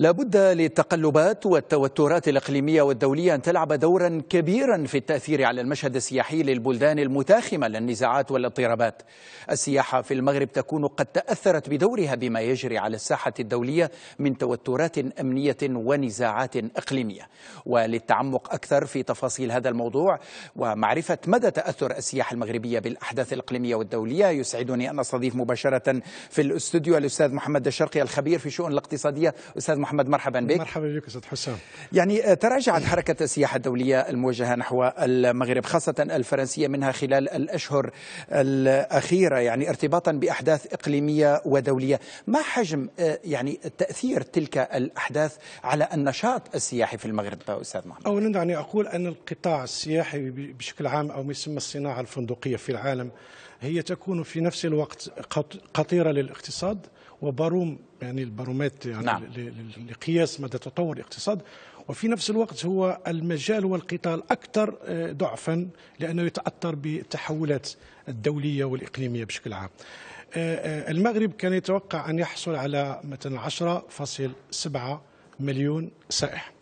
لابد للتقلبات والتوترات الإقليمية والدولية أن تلعب دورا كبيرا في التأثير على المشهد السياحي للبلدان المتاخمة للنزاعات والاضطرابات السياحة في المغرب تكون قد تأثرت بدورها بما يجري على الساحة الدولية من توترات أمنية ونزاعات إقليمية وللتعمق أكثر في تفاصيل هذا الموضوع ومعرفة مدى تأثر السياحة المغربية بالأحداث الإقليمية والدولية يسعدني أن أستضيف مباشرة في الاستوديو الأستاذ محمد الشرقي الخبير في شؤون الاقتصادية أستاذ محمد محمد مرحبا بك مرحبا بك أستاذ حسام يعني آه، تراجعت حركة السياحة الدولية الموجهة نحو المغرب خاصة الفرنسية منها خلال الأشهر الأخيرة يعني ارتباطا بأحداث إقليمية ودولية ما حجم آه، يعني تأثير تلك الأحداث على النشاط السياحي في المغرب أستاذ محمد أولا دعني أقول أن القطاع السياحي بشكل عام أو ما يسمى الصناعة الفندقية في العالم هي تكون في نفس الوقت خطيرة للاقتصاد وباروم يعني البارومات يعني نعم. لقياس مدى تطور الاقتصاد وفي نفس الوقت هو المجال والقطاع أكثر آه، ضعفا لأنه يتأثر بالتحولات الدولية والإقليمية بشكل عام آه، آه، المغرب كان يتوقع أن يحصل على مثلا 10.7 مليون سائح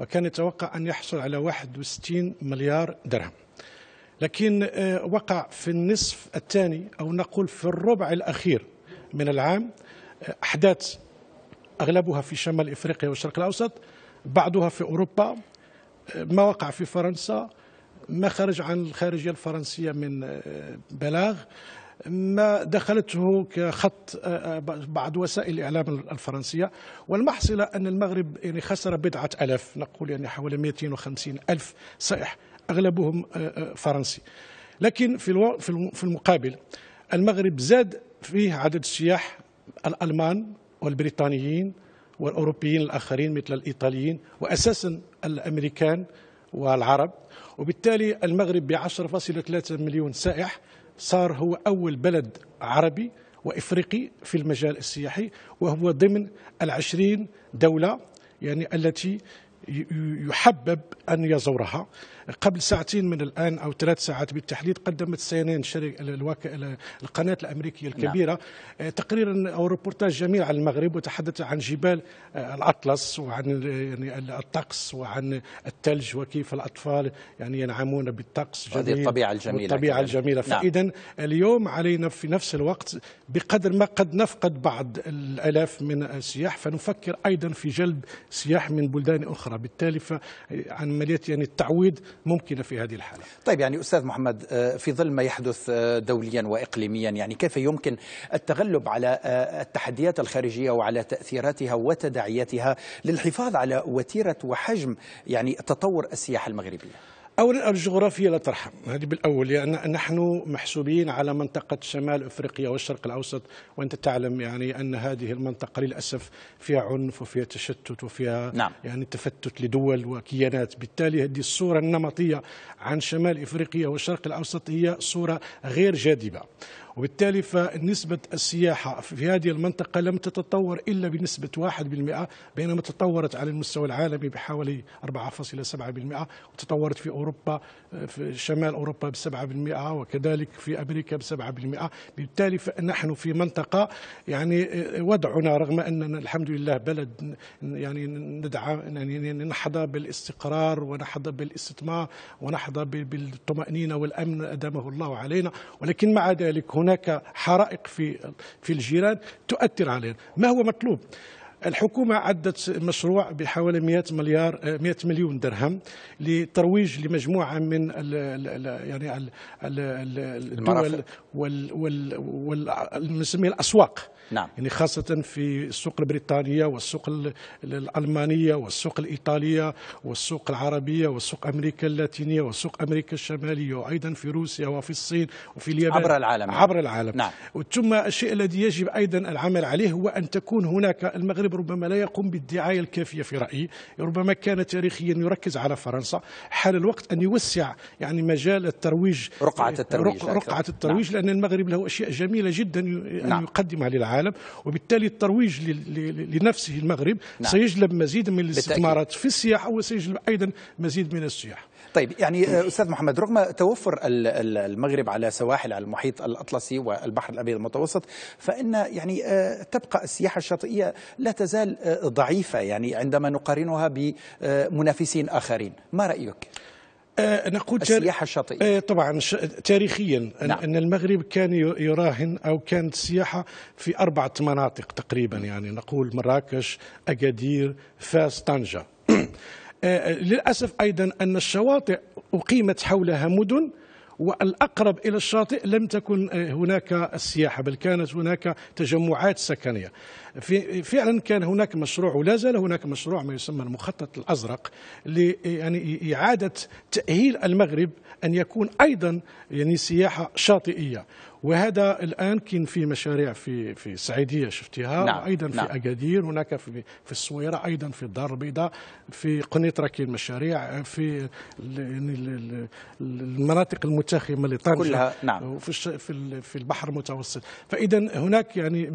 وكان يتوقع أن يحصل على 61 مليار درهم لكن وقع في النصف الثاني أو نقول في الربع الأخير من العام أحداث أغلبها في شمال إفريقيا والشرق الأوسط بعضها في أوروبا ما وقع في فرنسا ما خرج عن الخارجية الفرنسية من آه، بلاغ ما دخلته كخط آه، آه، بعض وسائل الإعلام الفرنسية والمحصلة أن المغرب يعني خسر بضعة ألاف نقول يعني حوالي 250 ألف سائح أغلبهم فرنسي لكن في في المقابل المغرب زاد فيه عدد سياح الألمان والبريطانيين والأوروبيين الآخرين مثل الإيطاليين وأساسا الأمريكان والعرب وبالتالي المغرب ب 10.3 مليون سائح صار هو أول بلد عربي وإفريقي في المجال السياحي وهو ضمن العشرين دولة يعني التي يحبب أن يزورها قبل ساعتين من الآن أو ثلاث ساعات بالتحديد قدمت سينين شركة الوك... القناة الأمريكية نعم. الكبيرة نعم. آه، تقريرا أو ريبورتاج جميل عن المغرب وتحدث عن جبال آه، الأطلس وعن يعني الطقس وعن الثلج وكيف الأطفال يعني ينعمون بالطقس هذه الطبيعة الجميلة الطبيعة الجميلة نعم. فإذا اليوم علينا في نفس الوقت بقدر ما قد نفقد بعض الآلاف من السياح فنفكر أيضا في جلب سياح من بلدان أخرى بالتالي فعملية يعني التعويض ممكنة في هذه الحالة طيب يعني أستاذ محمد آه، في ظل ما يحدث آه، دوليا وإقليميا يعني كيف يمكن التغلب على آه، التحديات الخارجية وعلى تأثيراتها وتداعياتها للحفاظ على وتيرة وحجم يعني تطور السياحة المغربية اولا الجغرافيا لا ترحم هذه بالاول يعني نحن محسوبين على منطقه شمال افريقيا والشرق الاوسط وانت تعلم يعني ان هذه المنطقه للاسف فيها عنف وفيها تشتت وفيها نعم. يعني تفتت لدول وكيانات بالتالي هذه الصوره النمطيه عن شمال افريقيا والشرق الاوسط هي صوره غير جاذبه وبالتالي فنسبة السياحة في هذه المنطقة لم تتطور إلا بنسبة 1% بينما تطورت على المستوى العالمي بحوالي 4.7% وتطورت في أوروبا آه، في شمال أوروبا ب 7% وكذلك في أمريكا ب 7% بالتالي فنحن في منطقة يعني آه، وضعنا رغم أننا الحمد لله بلد يعني ندعم يعني نحظى بالاستقرار ونحظى بالاستثمار ونحظى بالطمأنينة والأمن أدامه الله علينا ولكن مع ذلك هنا هناك حرائق في في الجيران تؤثر علينا ما هو مطلوب الحكومة عدت مشروع بحوالي 100 مليار 100 آه، مليون درهم لترويج لمجموعة من الـ يعني الـ الدول وال الأسواق نعم. يعني خاصة في السوق البريطانية والسوق الألمانية والسوق الإيطالية والسوق العربية والسوق أمريكا اللاتينية والسوق أمريكا الشمالية وأيضا في روسيا وفي الصين وفي اليابان عبر العالم عبر العالم نعم. ثم الشيء الذي يجب أيضا العمل عليه هو أن تكون هناك المغرب الغالب ربما لا يقوم بالدعاية الكافية في رأيي ربما كان تاريخيا يركز على فرنسا حال الوقت أن يوسع يعني مجال الترويج رقعة الترويج رقعة الترويج نعم. لأن المغرب له أشياء جميلة جدا أن نعم. يقدمها للعالم وبالتالي الترويج لنفسه المغرب نعم. سيجلب مزيد من الاستثمارات بالتأكيد. في السياحة وسيجلب أيضا مزيد من السياح طيب يعني آه، استاذ محمد رغم توفر المغرب على سواحل على المحيط الاطلسي والبحر الابيض المتوسط فان يعني آه، تبقى السياحه الشاطئيه لا تزال آه، ضعيفه يعني عندما نقارنها بمنافسين اخرين ما رايك نقول السياحة الشاطئية طبعا تاريخيا نعم. أن المغرب كان يراهن أو كانت السياحة في أربعة مناطق تقريبا يعني نقول مراكش أكادير فاس طنجة آه، للأسف أيضا أن الشواطئ أقيمت حولها مدن والأقرب إلى الشاطئ لم تكن آه، هناك السياحة بل كانت هناك تجمعات سكنية فعلا كان هناك مشروع ولا زال هناك مشروع ما يسمى المخطط الأزرق يعني إعادة تأهيل المغرب أن يكون أيضا يعني سياحة شاطئية وهذا الان كاين في مشاريع في في السعيديه شفتيها نعم. وايضا في نعم. اكادير هناك في في السويره ايضا في الدار البيضاء في قنيطره كاين مشاريع في يعني المناطق المتاخمه لطنجه كلها نعم. في في البحر المتوسط فاذا هناك يعني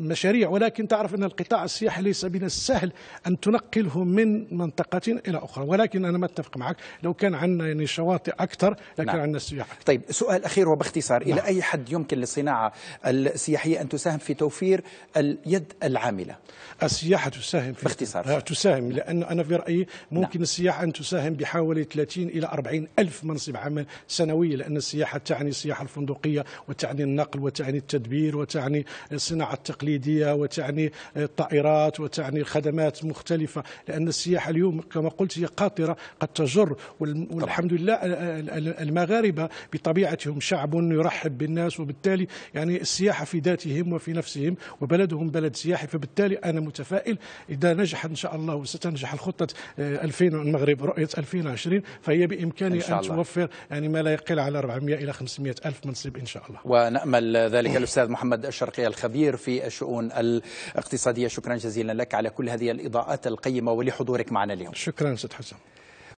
مشاريع ولكن تعرف ان القطاع السياحي ليس من السهل ان تنقله من منطقه الى اخرى ولكن انا ما اتفق معك لو كان عندنا يعني شواطئ اكثر لكان نعم. عندنا سياحه طيب سؤال اخير وباختصار نعم. الى اي حد يمكن للصناعة السياحية أن تساهم في توفير اليد العاملة السياحة تساهم في باختصار آه، تساهم لأن أنا في رأيي نعم. ممكن نعم. السياحة أن تساهم بحوالي 30 إلى 40 ألف منصب عمل سنوية لأن السياحة تعني السياحة الفندقية وتعني النقل وتعني التدبير وتعني الصناعة التقليدية وتعني الطائرات وتعني خدمات مختلفة لأن السياحة اليوم كما قلت هي قاطرة قد تجر والحمد لله آه، آه، المغاربة بطبيعتهم شعب يرحب بالناس الناس وبالتالي يعني السياحة في ذاتهم وفي نفسهم وبلدهم بلد سياحي فبالتالي أنا متفائل إذا نجح إن شاء الله وستنجح الخطة 2000 آه، المغرب رؤية 2020 فهي بإمكاني إن, توفر يعني ما لا يقل على 400 إلى 500 ألف منصب إن شاء الله ونأمل ذلك الأستاذ محمد الشرقي الخبير في الشؤون الاقتصادية شكرا جزيلا لك على كل هذه الإضاءات القيمة ولحضورك معنا اليوم شكرا سيد حسن